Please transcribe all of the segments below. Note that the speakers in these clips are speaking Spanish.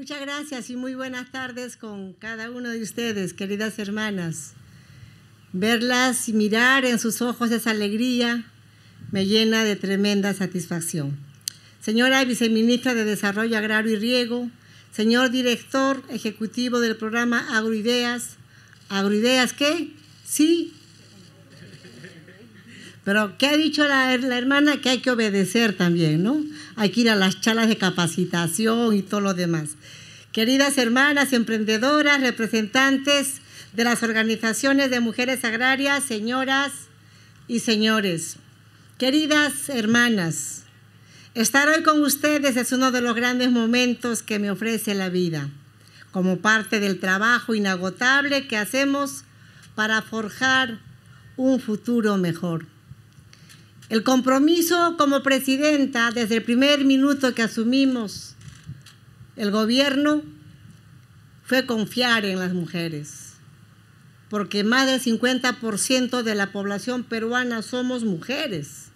Muchas gracias y muy buenas tardes con cada uno de ustedes, queridas hermanas. Verlas y mirar en sus ojos esa alegría me llena de tremenda satisfacción. Señora viceministra de Desarrollo Agrario y Riego, señor director ejecutivo del programa Agroideas, Agroideas qué? sí pero ¿qué ha dicho la, hermana? Que hay que obedecer también, ¿no? Hay que ir a las charlas de capacitación y todo lo demás. Queridas hermanas, emprendedoras, representantes de las organizaciones de mujeres agrarias, señoras y señores, queridas hermanas, estar hoy con ustedes es uno de los grandes momentos que me ofrece la vida, como parte del trabajo inagotable que hacemos para forjar un futuro mejor. El compromiso como presidenta desde el primer minuto que asumimos el gobierno fue confiar en las mujeres, porque más del 50% de la población peruana somos mujeres.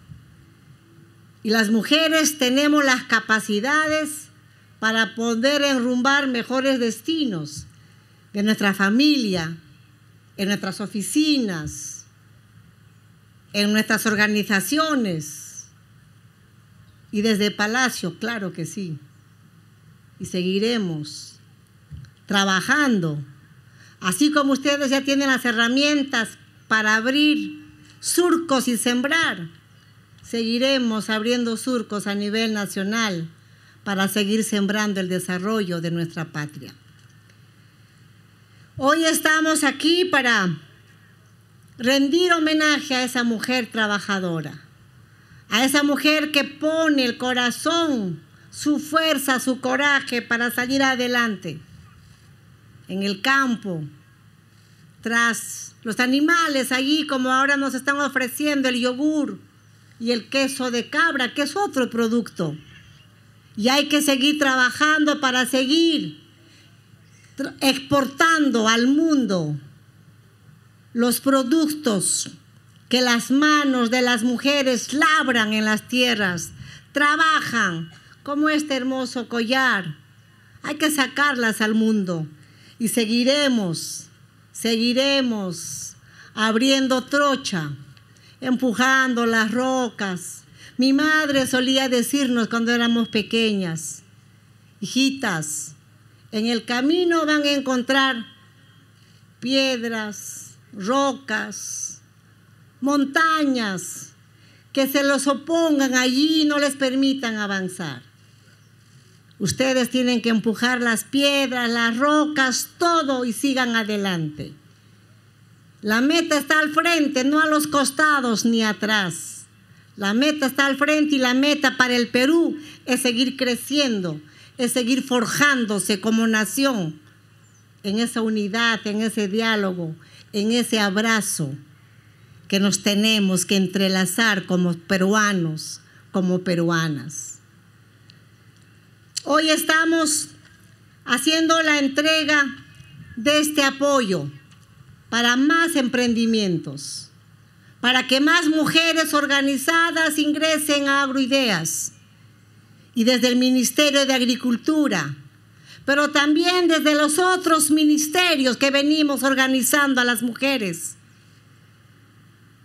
Y las mujeres tenemos las capacidades para poder enrumbar mejores destinos de nuestra familia, en nuestras oficinas, en nuestras organizaciones y desde Palacio, claro que sí. Y seguiremos trabajando, así como ustedes ya tienen las herramientas para abrir surcos y sembrar. Seguiremos abriendo surcos a nivel nacional para seguir sembrando el desarrollo de nuestra patria. Hoy estamos aquí para rendir homenaje a esa mujer trabajadora, a esa mujer que pone el corazón, su fuerza, su coraje para salir adelante en el campo, tras los animales allí, como ahora nos están ofreciendo el yogur y el queso de cabra, que es otro producto. Y hay que seguir trabajando para seguir exportando al mundo los productos que las manos de las mujeres labran en las tierras, trabajan, como este hermoso collar. Hay que sacarlas al mundo y seguiremos, seguiremos abriendo trocha, empujando las rocas. Mi madre solía decirnos cuando éramos pequeñas, hijitas, en el camino van a encontrar piedras, rocas, montañas que se los opongan allí y no les permitan avanzar. Ustedes tienen que empujar las piedras, las rocas, todo y sigan adelante. La meta está al frente, no a los costados ni atrás. La meta está al frente y la meta para el Perú es seguir creciendo, es seguir forjándose como nación en esa unidad, en ese diálogo, en ese abrazo que nos tenemos que entrelazar como peruanos, como peruanas. Hoy estamos haciendo la entrega de este apoyo para más emprendimientos, para que más mujeres organizadas ingresen a Agroideas. Y desde el Ministerio de Agricultura pero también desde los otros ministerios que venimos organizando a las mujeres.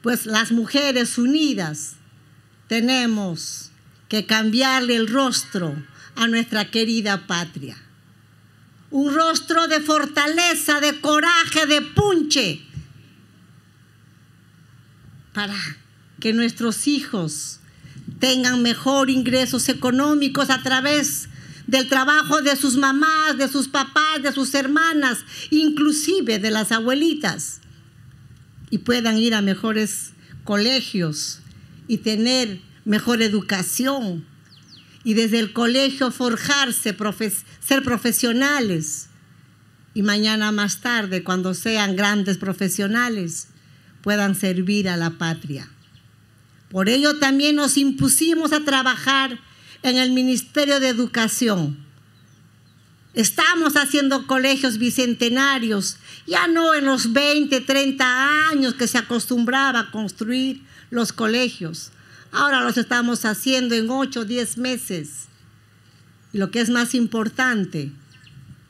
Pues las mujeres unidas tenemos que cambiarle el rostro a nuestra querida patria. Un rostro de fortaleza, de coraje, de punche, para que nuestros hijos tengan mejor ingresos económicos a través de del trabajo de sus mamás, de sus papás, de sus hermanas, inclusive de las abuelitas, y puedan ir a mejores colegios y tener mejor educación, y desde el colegio forjarse, ser profesionales, y mañana más tarde, cuando sean grandes profesionales, puedan servir a la patria. Por ello también nos impusimos a trabajar en el Ministerio de Educación. Estamos haciendo colegios bicentenarios, ya no en los 20, 30 años que se acostumbraba a construir los colegios. Ahora los estamos haciendo en 8, 10 meses. Y lo que es más importante,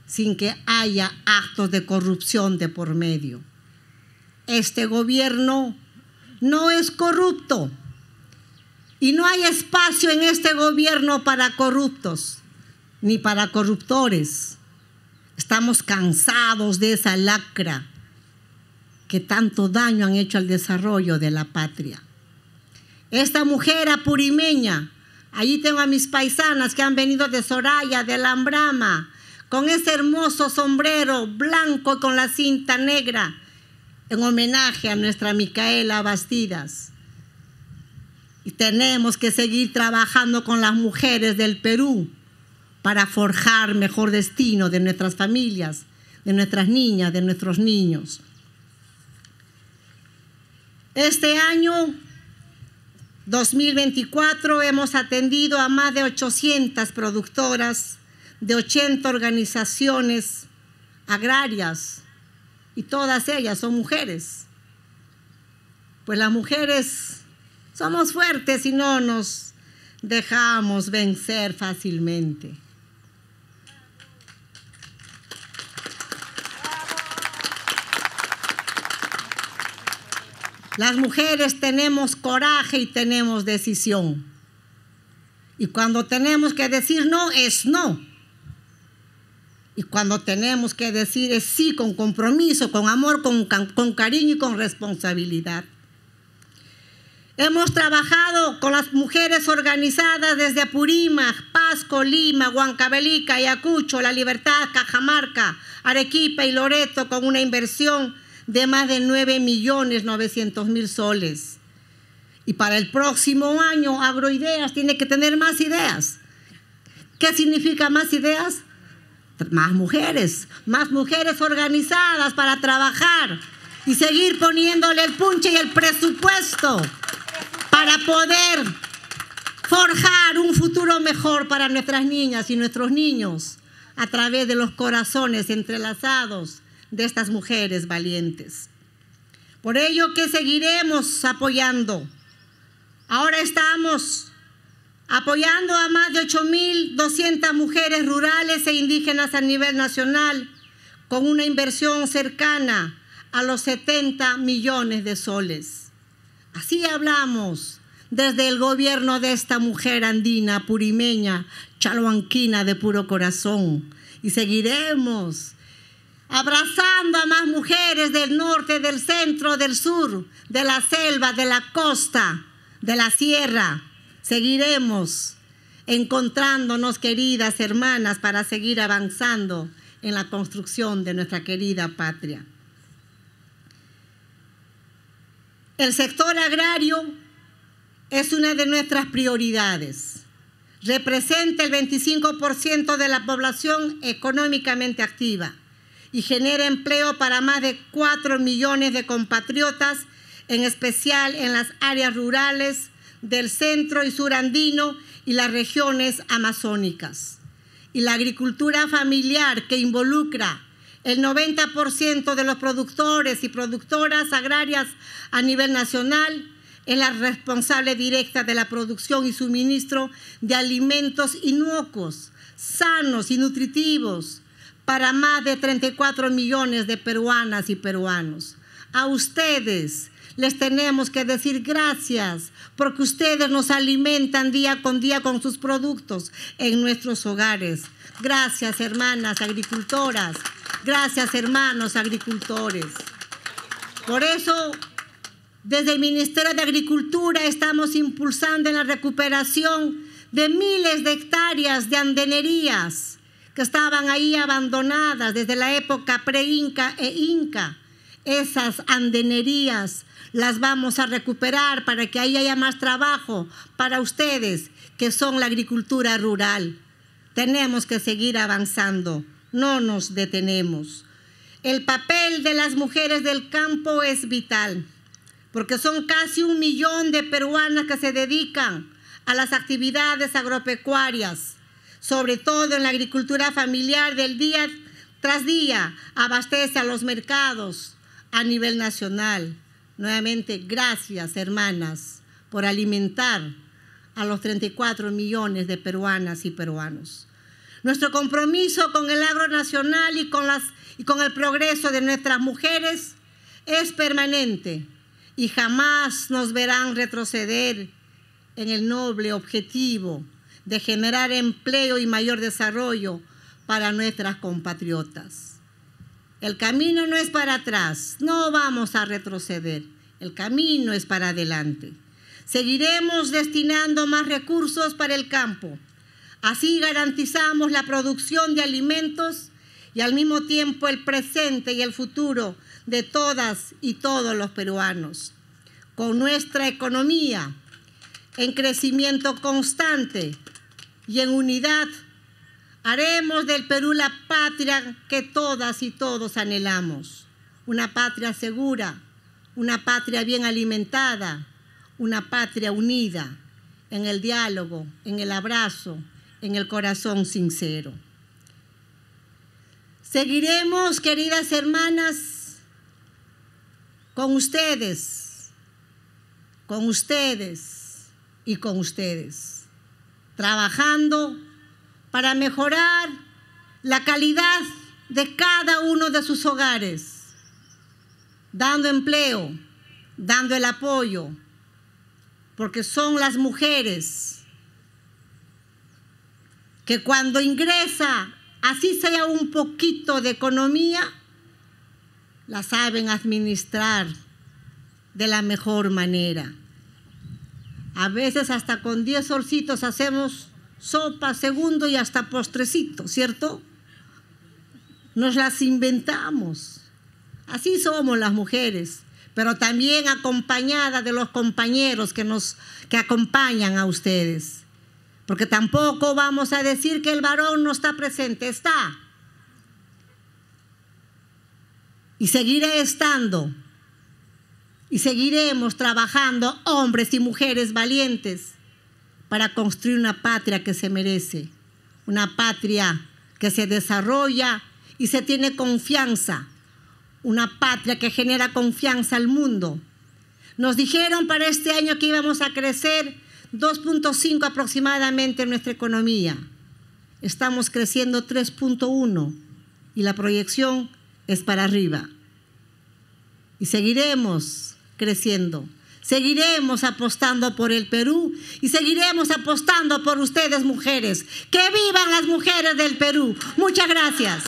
sin que haya actos de corrupción de por medio. Este gobierno no es corrupto. Y no hay espacio en este gobierno para corruptos, ni para corruptores. Estamos cansados de esa lacra que tanto daño han hecho al desarrollo de la patria. Esta mujer apurimeña, allí tengo a mis paisanas que han venido de Soraya, de Lambrama, con ese hermoso sombrero blanco con la cinta negra, en homenaje a nuestra Micaela Bastidas. Y tenemos que seguir trabajando con las mujeres del Perú para forjar mejor destino de nuestras familias, de nuestras niñas, de nuestros niños. Este año 2024 hemos atendido a más de 800 productoras de 80 organizaciones agrarias y todas ellas son mujeres. Pues las mujeres somos fuertes y no nos dejamos vencer fácilmente. Las mujeres tenemos coraje y tenemos decisión. Y cuando tenemos que decir no, es no. Y cuando tenemos que decir es sí con compromiso, con amor, con, cariño y con responsabilidad. Hemos trabajado con las mujeres organizadas desde Apurímac, Pasco, Lima, Huancabelica, Ayacucho, La Libertad, Cajamarca, Arequipa y Loreto con una inversión de más de 9.900.000 millones soles. Y para el próximo año, Agroideas tiene que tener más ideas. ¿Qué significa más ideas? Más mujeres, más mujeres organizadas para trabajar y seguir poniéndole el punche y el presupuesto para poder forjar un futuro mejor para nuestras niñas y nuestros niños a través de los corazones entrelazados de estas mujeres valientes. Por ello que seguiremos apoyando. Ahora estamos apoyando a más de 8.200 mujeres rurales e indígenas a nivel nacional con una inversión cercana a los 70 millones de soles. Así hablamos desde el gobierno de esta mujer andina, purimeña, chaloanquina de puro corazón. Y seguiremos abrazando a más mujeres del norte, del centro, del sur, de la selva, de la costa, de la sierra. Seguiremos encontrándonos, queridas hermanas, para seguir avanzando en la construcción de nuestra querida patria. El sector agrario es una de nuestras prioridades. Representa el 25% de la población económicamente activa y genera empleo para más de 4 millones de compatriotas, en especial en las áreas rurales del centro y surandino y las regiones amazónicas. Y la agricultura familiar que involucra el 90% de los productores y productoras agrarias a nivel nacional es la responsable directa de la producción y suministro de alimentos inocuos, sanos y nutritivos para más de 34 millones de peruanas y peruanos. A ustedes les tenemos que decir gracias porque ustedes nos alimentan día con día con sus productos en nuestros hogares. Gracias, hermanas agricultoras. Gracias, hermanos agricultores. Por eso, desde el Ministerio de Agricultura estamos impulsando en la recuperación de miles de hectáreas de andenerías que estaban ahí abandonadas desde la época pre-inca e inca. Esas andenerías las vamos a recuperar para que ahí haya más trabajo para ustedes, que son la agricultura rural. Tenemos que seguir avanzando no nos detenemos. El papel de las mujeres del campo es vital, porque son casi un millón de peruanas que se dedican a las actividades agropecuarias, sobre todo en la agricultura familiar del día tras día, abastece a los mercados a nivel nacional. Nuevamente, gracias, hermanas, por alimentar a los 34 millones de peruanas y peruanos. Nuestro compromiso con el agro nacional y con, y con el progreso de nuestras mujeres es permanente y jamás nos verán retroceder en el noble objetivo de generar empleo y mayor desarrollo para nuestras compatriotas. El camino no es para atrás, no vamos a retroceder, el camino es para adelante. Seguiremos destinando más recursos para el campo Así garantizamos la producción de alimentos y al mismo tiempo el presente y el futuro de todas y todos los peruanos. Con nuestra economía en crecimiento constante y en unidad, haremos del Perú la patria que todas y todos anhelamos. Una patria segura, una patria bien alimentada, una patria unida en el diálogo, en el abrazo, en el corazón sincero. Seguiremos, queridas hermanas, con ustedes, con ustedes y con ustedes, trabajando para mejorar la calidad de cada uno de sus hogares, dando empleo, dando el apoyo, porque son las mujeres que cuando ingresa, así sea un poquito de economía, la saben administrar de la mejor manera. A veces hasta con 10 solcitos hacemos sopa, segundo y hasta postrecito, ¿cierto? Nos las inventamos. Así somos las mujeres, pero también acompañadas de los compañeros que nos que acompañan a ustedes. Porque tampoco vamos a decir que el varón no está presente, está. Y seguiré estando. Y seguiremos trabajando hombres y mujeres valientes para construir una patria que se merece, una patria que se desarrolla y se tiene confianza, una patria que genera confianza al mundo. Nos dijeron para este año que íbamos a crecer 2.5 aproximadamente en nuestra economía. Estamos creciendo 3.1 y la proyección es para arriba. Y seguiremos creciendo. Seguiremos apostando por el Perú y seguiremos apostando por ustedes mujeres. Que vivan las mujeres del Perú. Muchas gracias.